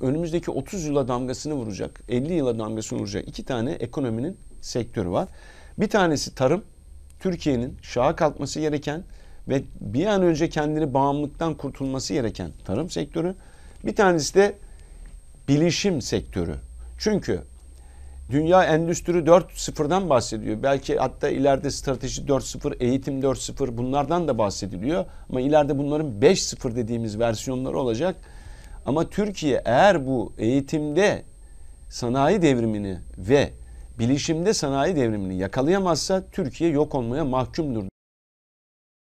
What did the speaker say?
önümüzdeki 30 yıla damgasını vuracak, 50 yıla damgasını vuracak iki tane ekonominin sektörü var. Bir tanesi tarım. Türkiye'nin şaha kalkması gereken ve bir an önce kendini bağımlılıktan kurtulması gereken tarım sektörü. Bir tanesi de bilişim sektörü. Çünkü dünya endüstri 4.0'dan bahsediyor. Belki hatta ileride strateji 4.0, eğitim 4.0 bunlardan da bahsediliyor. Ama ileride bunların 5.0 dediğimiz versiyonları olacak ama Türkiye eğer bu eğitimde sanayi devrimini ve bilişimde sanayi devrimini yakalayamazsa Türkiye yok olmaya mahkumdur.